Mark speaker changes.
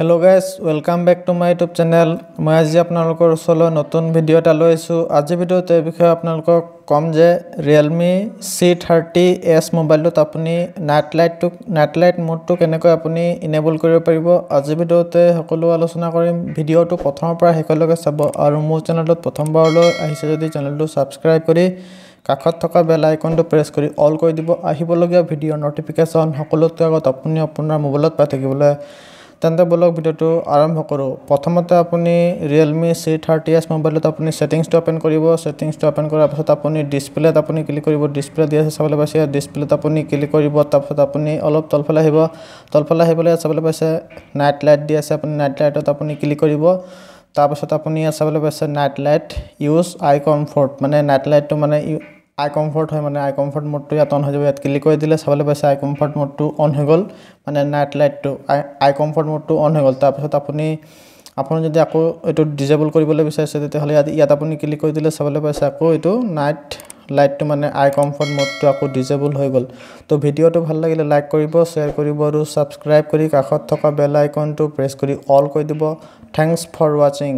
Speaker 1: hello' guys welcome back to my YouTube channel মই আজি আপোনালোকৰ ওচৰলৈ নতুন ভিডিঅ' এটা লৈ আহিছোঁ আজি ভিডিঅ'ত এই বিষয়ে আপোনালোকক ক'ম যে ৰিয়েলমি চি থাৰ্টি এছ মোবাইলটোত আপুনি নাইট লাইটটোক নাইট লাইট মোডটো কেনেকৈ আপুনি ইনেবল কৰিব পাৰিব আজি ভিডিঅ'তে সকলো আলোচনা কৰিম ভিডিঅ'টো প্ৰথমৰ পৰা শেষলৈকে চাব আৰু মোৰ চেনেলটোত প্ৰথমবাৰলৈ আহিছে যদি চেনেলটো ছাবস্ক্ৰাইব কৰি কাষত থকা বেল আইকনটো প্ৰেছ কৰি অল কৰি দিব আহিবলগীয়া ভিডিঅ' নটিফিকেশ্যন সকলোতকৈ আগত আপুনি আপোনাৰ মোবাইলত পাই থাকিবলৈ তেন্তে বলক ভিডিওটো আৰম্ভ কৰোঁ প্ৰথমতে আপুনি ৰিয়েলমি চি থাৰ্টি এছ মোবাইলত আপুনি ছেটিংছটো অ'পেন কৰিব ছেটিংছটো অ'পেন কৰাৰ পাছত আপুনি ডিছপ্লেত আপুনি ক্লিক কৰিব ডিছপ্লে দি আছে চাবলৈ পাইছে ডিছপ্লেত আপুনি ক্লিক কৰিব তাৰপিছত আপুনি অলপ তলফালে আহিব তলফালে আহিবলৈ চাবলৈ পাইছে নাইট লাইট দি আছে আপুনি নাইট লাইটত আপুনি ক্লিক কৰিব তাৰপিছত আপুনি চাবলৈ পাইছে night light use eye comfort মানে নাইট লাইটটো মানে আই কমফৰ্ট হয় মানে আই কমফৰ্ট মোডটো ইয়াত অন হৈ যাব ইয়াত ক্লিক কৰি দিলে চাবলৈ পাইছে আই কমফৰ্ট মোডটো অন হৈ গ'ল মানে নাইট লাইটটো আই আই কমফৰ্ট মোডটো অন হৈ গ'ল তাৰপিছত আপুনি আপুনি যদি আকৌ এইটো ডিজেবল কৰিবলৈ বিচাৰিছে তেতিয়াহ'লে ইয়াত ইয়াত আপুনি ক্লিক কৰি দিলে চাবলৈ পাইছে আকৌ এইটো নাইট লাইটটো মানে আই কমফৰ্ট মোডটো আকৌ ডিজেবল হৈ গ'ল তো ভিডিঅ'টো ভাল লাগিলে লাইক কৰিব শ্বেয়াৰ কৰিব আৰু ছাবস্ক্ৰাইব কৰি কাষত থকা বেল আইকনটো প্ৰেছ কৰি অল কৰি দিব থেংকছ ফৰ ৱাচিং